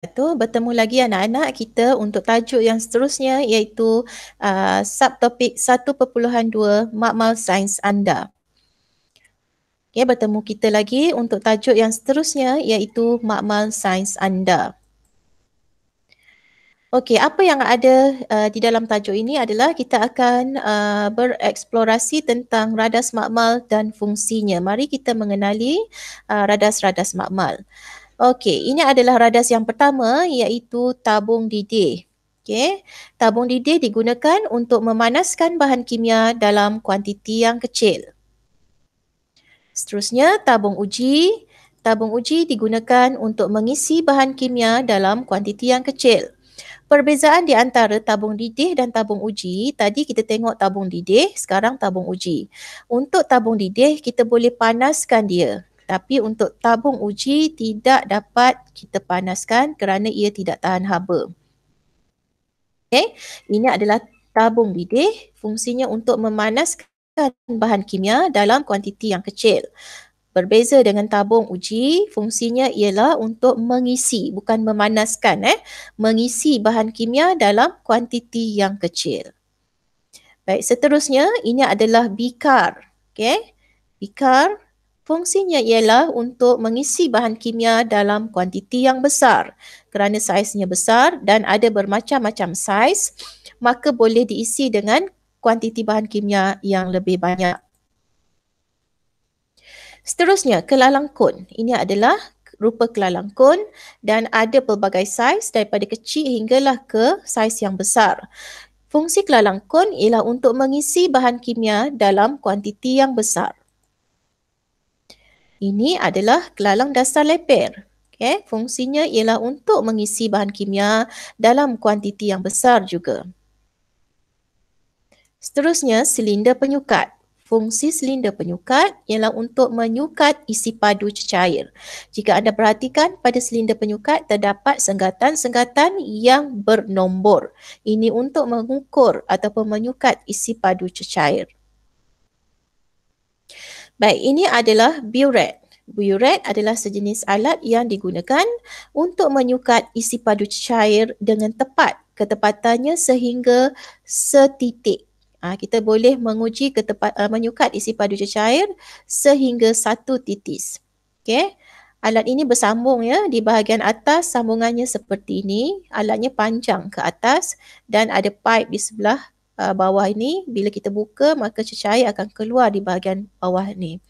itu bertemu lagi anak-anak kita untuk tajuk yang seterusnya iaitu uh, subtopik 1.2 makmal sains anda. Okay, bertemu kita lagi untuk tajuk yang seterusnya iaitu makmal sains anda. Okey, apa yang ada uh, di dalam tajuk ini adalah kita akan uh, bereksplorasi tentang radas makmal dan fungsinya. Mari kita mengenali uh, radas-radas makmal. Okey, ini adalah radas yang pertama iaitu tabung didih. Okey, tabung didih digunakan untuk memanaskan bahan kimia dalam kuantiti yang kecil. Seterusnya, tabung uji. Tabung uji digunakan untuk mengisi bahan kimia dalam kuantiti yang kecil. Perbezaan di antara tabung didih dan tabung uji, tadi kita tengok tabung didih, sekarang tabung uji. Untuk tabung didih, kita boleh panaskan dia tapi untuk tabung uji tidak dapat kita panaskan kerana ia tidak tahan haba. Okey, ini adalah tabung bidih fungsinya untuk memanaskan bahan kimia dalam kuantiti yang kecil. Berbeza dengan tabung uji, fungsinya ialah untuk mengisi bukan memanaskan eh, mengisi bahan kimia dalam kuantiti yang kecil. Baik, seterusnya ini adalah bikar. Okey. Bikar Fungsinya ialah untuk mengisi bahan kimia dalam kuantiti yang besar. Kerana saiznya besar dan ada bermacam-macam saiz, maka boleh diisi dengan kuantiti bahan kimia yang lebih banyak. Seterusnya, kelalang kon. Ini adalah rupa kelalang kon dan ada pelbagai saiz daripada kecil hinggalah ke saiz yang besar. Fungsi kelalang kon ialah untuk mengisi bahan kimia dalam kuantiti yang besar. Ini adalah gelalang dasar leper. Okay. Fungsinya ialah untuk mengisi bahan kimia dalam kuantiti yang besar juga. Seterusnya, silinder penyukat. Fungsi silinder penyukat ialah untuk menyukat isi padu cecair. Jika anda perhatikan, pada silinder penyukat terdapat senggatan-senggatan yang bernombor. Ini untuk mengukur ataupun menyukat isi padu cecair. Baik, ini adalah buret. Buret adalah sejenis alat yang digunakan untuk menyukat isi padu cair dengan tepat ketepatannya sehingga setitik. Ha, kita boleh menguji ketepat, uh, menyukat isi padu cair sehingga satu titis. Okay. Alat ini bersambung ya di bahagian atas sambungannya seperti ini. Alatnya panjang ke atas dan ada pipe di sebelah uh, bawah ini bila kita buka maka cecair akan keluar di bahagian bawah ni.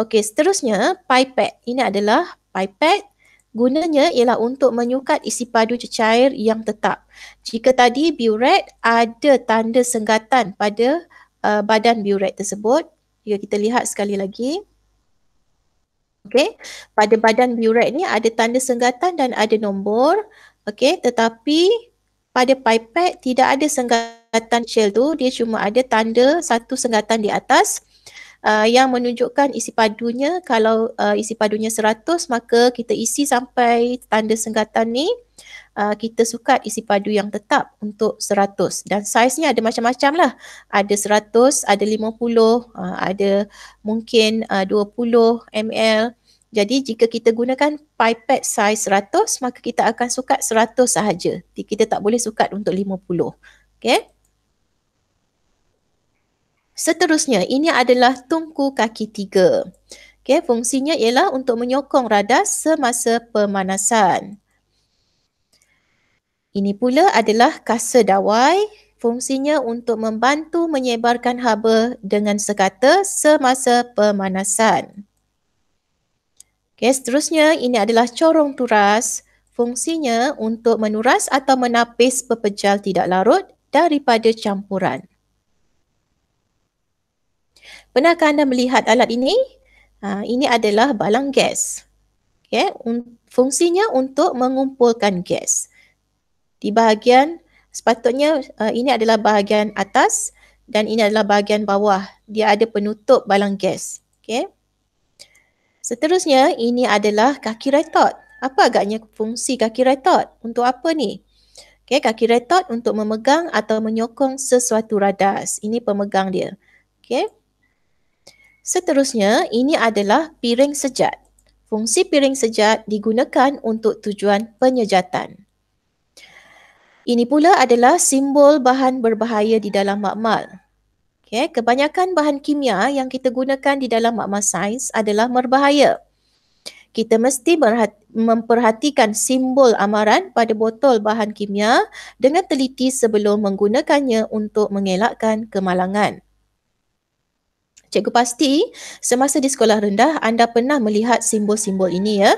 Okey, seterusnya pipet. Ini adalah pipet. Gunanya ialah untuk menyukat isi padu cecair yang tetap. Jika tadi buret ada tanda senggatan pada uh, badan buret tersebut, jika ya, kita lihat sekali lagi. Okey, pada badan buret ni ada tanda senggatan dan ada nombor. Okey, tetapi pada pipette tidak ada senggatan shell tu dia cuma ada tanda satu senggatan di atas uh, yang menunjukkan isi padunya kalau uh, isi padunya 100 maka kita isi sampai tanda senggatan ni Uh, kita sukat isi padu yang tetap untuk 100 dan saiznya ada macam-macam lah ada 100, ada 50, uh, ada mungkin uh, 20 ml jadi jika kita gunakan pipette size 100, maka kita akan sukat 100 sahaja. Kita tak boleh sukat untuk 50. Okay. Seterusnya, ini adalah tungku kaki tiga. Okay, fungsinya ialah untuk menyokong radar semasa pemanasan. Ini pula adalah kasa dawai. Fungsinya untuk membantu menyebarkan haba dengan sekata semasa pemanasan. Okay, seterusnya ini adalah corong turas. Fungsinya untuk menuras atau menapis pepejal tidak larut daripada campuran. Pernahkah anda melihat alat ini? Ha, ini adalah balang gas. Okay, fungsinya untuk mengumpulkan gas. Di bahagian sepatutnya uh, ini adalah bahagian atas dan ini adalah bahagian bawah. Dia ada penutup balang gas. Okay. Seterusnya, ini adalah kaki retot. Apa agaknya fungsi kaki retot? Untuk apa ni? Okay, kaki retot untuk memegang atau menyokong sesuatu radas. Ini pemegang dia. Okay. Seterusnya, ini adalah piring sejat. Fungsi piring sejat digunakan untuk tujuan penyejatan. Ini pula adalah simbol bahan berbahaya di dalam makmal. Okay, ya, kebanyakan bahan kimia yang kita gunakan di dalam makmal sains adalah berbahaya. Kita mesti memperhatikan simbol amaran pada botol bahan kimia dengan teliti sebelum menggunakannya untuk mengelakkan kemalangan. Cikgu pasti semasa di sekolah rendah anda pernah melihat simbol-simbol ini ya.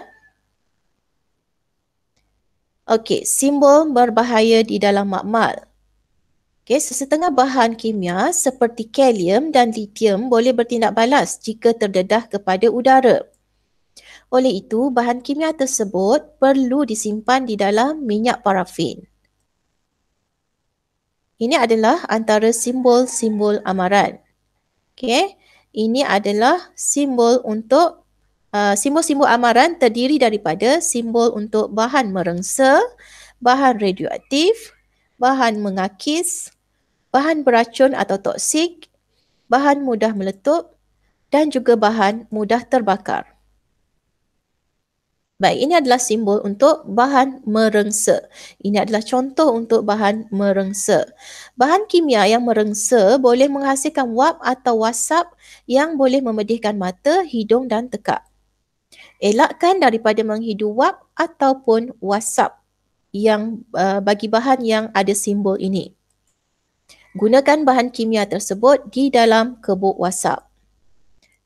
Okey, simbol berbahaya di dalam makmal. Okay, setengah bahan kimia seperti kalium dan litium boleh bertindak balas jika terdedah kepada udara. Oleh itu, bahan kimia tersebut perlu disimpan di dalam minyak parafin. Ini adalah antara simbol-simbol amaran. Okay, ini adalah simbol untuk uh, simbol-simbol amaran terdiri daripada simbol untuk bahan merengsa, bahan radioaktif, bahan mengakis, bahan beracun atau toksik, bahan mudah meletup dan juga bahan mudah terbakar. Baik, ini adalah simbol untuk bahan merengsa. Ini adalah contoh untuk bahan merengsa. Bahan kimia yang merengsa boleh menghasilkan wap atau wasap yang boleh memedihkan mata, hidung dan tekak. Elakkan daripada menghidu wap ataupun wasap yang uh, bagi bahan yang ada simbol ini. Gunakan bahan kimia tersebut di dalam kebuk wasap.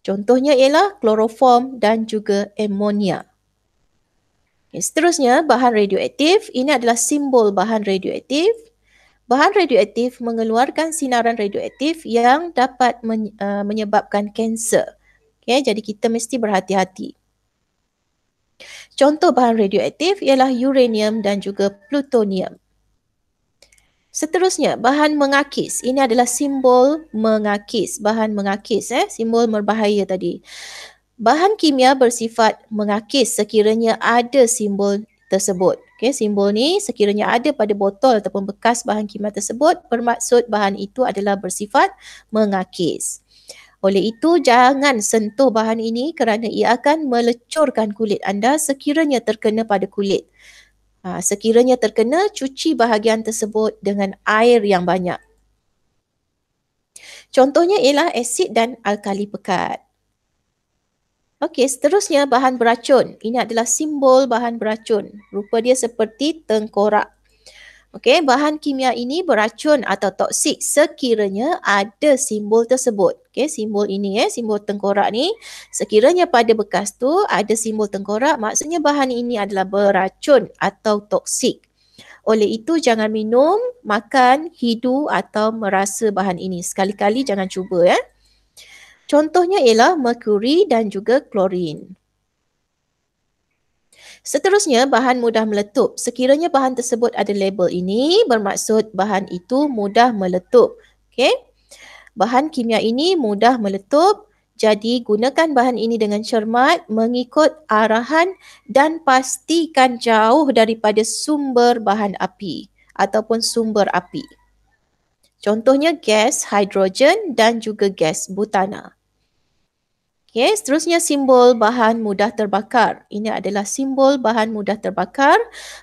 Contohnya ialah kloroform dan juga amonia. Okay, seterusnya, bahan radioaktif. Ini adalah simbol bahan radioaktif. Bahan radioaktif mengeluarkan sinaran radioaktif yang dapat uh, menyebabkan kanser. Okay, jadi kita mesti berhati-hati. Contoh bahan radioaktif ialah uranium dan juga plutonium. Seterusnya, bahan mengakis. Ini adalah simbol mengakis, bahan mengakis eh, simbol berbahaya tadi. Bahan kimia bersifat mengakis sekiranya ada simbol tersebut. Okey, simbol ni sekiranya ada pada botol ataupun bekas bahan kimia tersebut bermaksud bahan itu adalah bersifat mengakis. Oleh itu jangan sentuh bahan ini kerana ia akan melecurkan kulit anda sekiranya terkena pada kulit. Ha, sekiranya terkena cuci bahagian tersebut dengan air yang banyak. Contohnya ialah asid dan alkali pekat. Okey, seterusnya bahan beracun. Ini adalah simbol bahan beracun. Rupa dia seperti tengkorak. Okey, bahan kimia ini beracun atau toksik sekiranya ada simbol tersebut. Okey, simbol ini eh, simbol tengkorak ni, sekiranya pada bekas tu ada simbol tengkorak, maksudnya bahan ini adalah beracun atau toksik. Oleh itu jangan minum, makan, hidu atau merasa bahan ini. Sekali-kali jangan cuba ya. Eh. Contohnya ialah merkuri dan juga klorin. Seterusnya, bahan mudah meletup. Sekiranya bahan tersebut ada label ini, bermaksud bahan itu mudah meletup. Okay? Bahan kimia ini mudah meletup. Jadi gunakan bahan ini dengan cermat mengikut arahan dan pastikan jauh daripada sumber bahan api ataupun sumber api. Contohnya gas hidrogen dan juga gas butana. Okay, seterusnya simbol bahan mudah terbakar. Ini adalah simbol bahan mudah terbakar.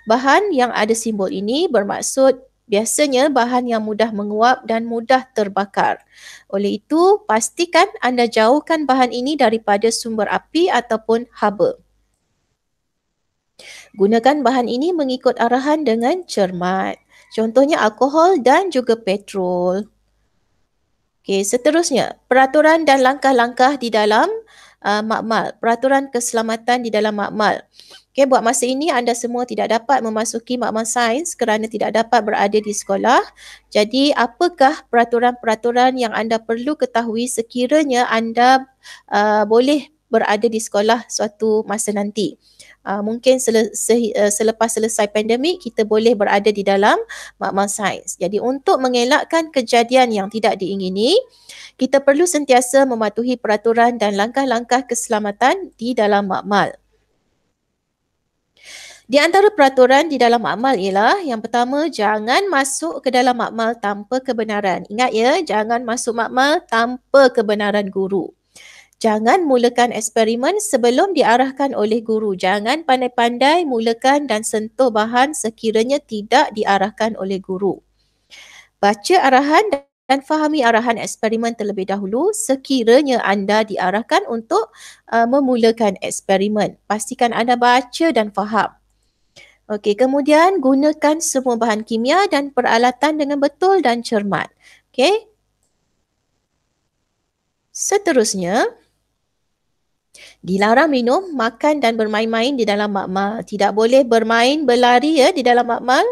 Bahan yang ada simbol ini bermaksud biasanya bahan yang mudah menguap dan mudah terbakar. Oleh itu, pastikan anda jauhkan bahan ini daripada sumber api ataupun haba. Gunakan bahan ini mengikut arahan dengan cermat. Contohnya alkohol dan juga petrol. Okey, seterusnya, peraturan dan langkah-langkah di dalam uh, makmal, peraturan keselamatan di dalam makmal. Okey, buat masa ini anda semua tidak dapat memasuki makmal sains kerana tidak dapat berada di sekolah. Jadi, apakah peraturan-peraturan yang anda perlu ketahui sekiranya anda uh, boleh berada di sekolah suatu masa nanti. Uh, mungkin eh, selepas selesai pandemik kita boleh berada di dalam makmal sains. Jadi untuk mengelakkan kejadian yang tidak diingini, kita perlu sentiasa mematuhi peraturan dan langkah-langkah keselamatan di dalam makmal. Di antara peraturan di dalam makmal ialah yang pertama jangan masuk ke dalam makmal tanpa kebenaran. Ingat ya, jangan masuk makmal tanpa kebenaran guru. Jangan mulakan eksperimen sebelum diarahkan oleh guru. Jangan pandai-pandai mulakan dan sentuh bahan sekiranya tidak diarahkan oleh guru. Baca arahan dan fahami arahan eksperimen terlebih dahulu sekiranya anda diarahkan untuk uh, memulakan eksperimen. Pastikan anda baca dan faham. Okey, kemudian gunakan semua bahan kimia dan peralatan dengan betul dan cermat. Okey. Seterusnya, Dilarang minum, makan dan bermain-main di dalam makmal. Tidak boleh bermain, berlari ya di dalam makmal.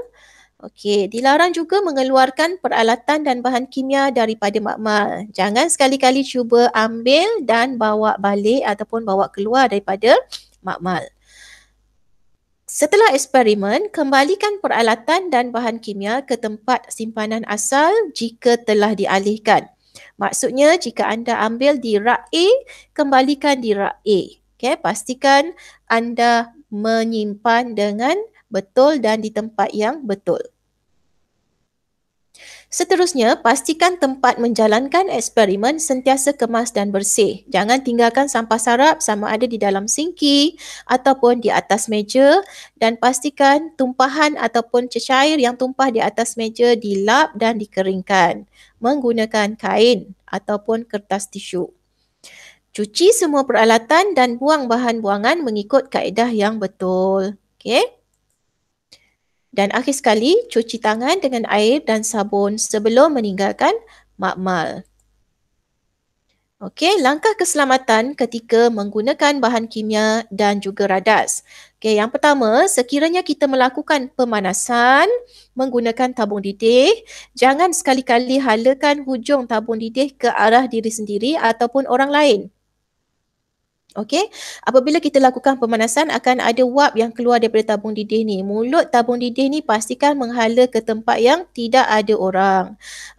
Okey, dilarang juga mengeluarkan peralatan dan bahan kimia daripada makmal. Jangan sekali-kali cuba ambil dan bawa balik ataupun bawa keluar daripada makmal. Setelah eksperimen, kembalikan peralatan dan bahan kimia ke tempat simpanan asal jika telah dialihkan. Maksudnya jika anda ambil di rak A, kembalikan di rak A. Okay, pastikan anda menyimpan dengan betul dan di tempat yang betul. Seterusnya, pastikan tempat menjalankan eksperimen sentiasa kemas dan bersih. Jangan tinggalkan sampah sarap sama ada di dalam singki ataupun di atas meja dan pastikan tumpahan ataupun cecair yang tumpah di atas meja dilap dan dikeringkan menggunakan kain ataupun kertas tisu. Cuci semua peralatan dan buang bahan buangan mengikut kaedah yang betul. Okay? Dan akhir sekali, cuci tangan dengan air dan sabun sebelum meninggalkan makmal. Okey, langkah keselamatan ketika menggunakan bahan kimia dan juga radas. Okey, yang pertama, sekiranya kita melakukan pemanasan menggunakan tabung didih, jangan sekali-kali halakan hujung tabung didih ke arah diri sendiri ataupun orang lain. Okey, apabila kita lakukan pemanasan akan ada wap yang keluar daripada tabung didih ni. Mulut tabung didih ni pastikan menghala ke tempat yang tidak ada orang.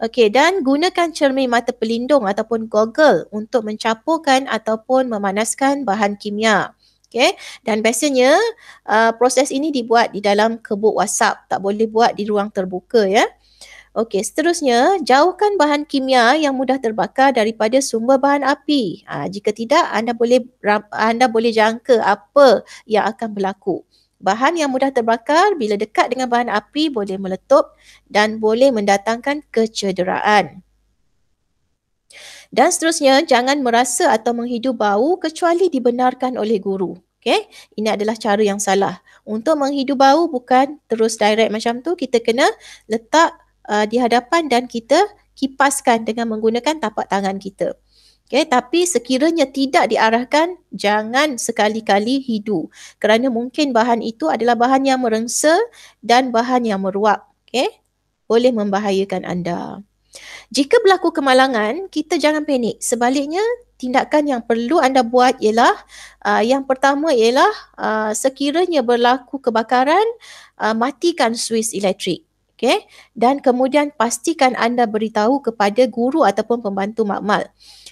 Okey, dan gunakan cermin mata pelindung ataupun goggle untuk mencapukan ataupun memanaskan bahan kimia. Okey, Dan biasanya uh, proses ini dibuat di dalam kebuk WhatsApp. Tak boleh buat di ruang terbuka ya. Okey, seterusnya, jauhkan bahan kimia yang mudah terbakar daripada sumber bahan api. Ha, jika tidak, anda boleh anda boleh jangka apa yang akan berlaku. Bahan yang mudah terbakar bila dekat dengan bahan api boleh meletup dan boleh mendatangkan kecederaan. Dan seterusnya, jangan merasa atau menghidu bau kecuali dibenarkan oleh guru. Okay? Ini adalah cara yang salah. Untuk menghidu bau bukan terus direct macam tu, kita kena letak uh, di hadapan dan kita kipaskan dengan menggunakan tapak tangan kita. Okay, tapi sekiranya tidak diarahkan, jangan sekali-kali hidu kerana mungkin bahan itu adalah bahan yang merengsa dan bahan yang meruap. Okay, boleh membahayakan anda. Jika berlaku kemalangan, kita jangan panik. Sebaliknya, tindakan yang perlu anda buat ialah uh, yang pertama ialah uh, sekiranya berlaku kebakaran, uh, matikan suis elektrik. Okay? Dan kemudian pastikan anda beritahu kepada guru ataupun pembantu makmal.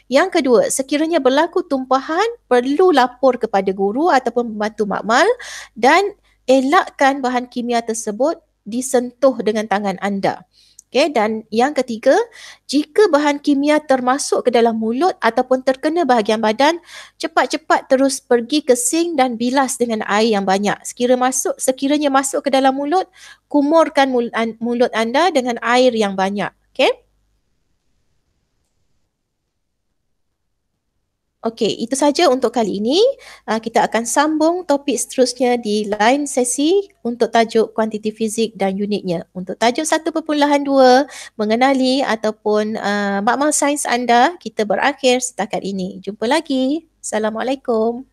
Yang kedua, sekiranya berlaku tumpahan, perlu lapor kepada guru ataupun pembantu makmal dan elakkan bahan kimia tersebut disentuh dengan tangan anda. Okay, dan yang ketiga, jika bahan kimia termasuk ke dalam mulut ataupun terkena bahagian badan, cepat-cepat terus pergi ke sing dan bilas dengan air yang banyak. Sekiranya masuk, sekiranya masuk ke dalam mulut, kumurkan mulut anda dengan air yang banyak. Okay? Okey, itu saja untuk kali ini. Uh, kita akan sambung topik seterusnya di lain sesi untuk tajuk kuantiti fizik dan unitnya. Untuk tajuk 1.2 mengenali ataupun uh, makmal sains anda, kita berakhir setakat ini. Jumpa lagi. Assalamualaikum.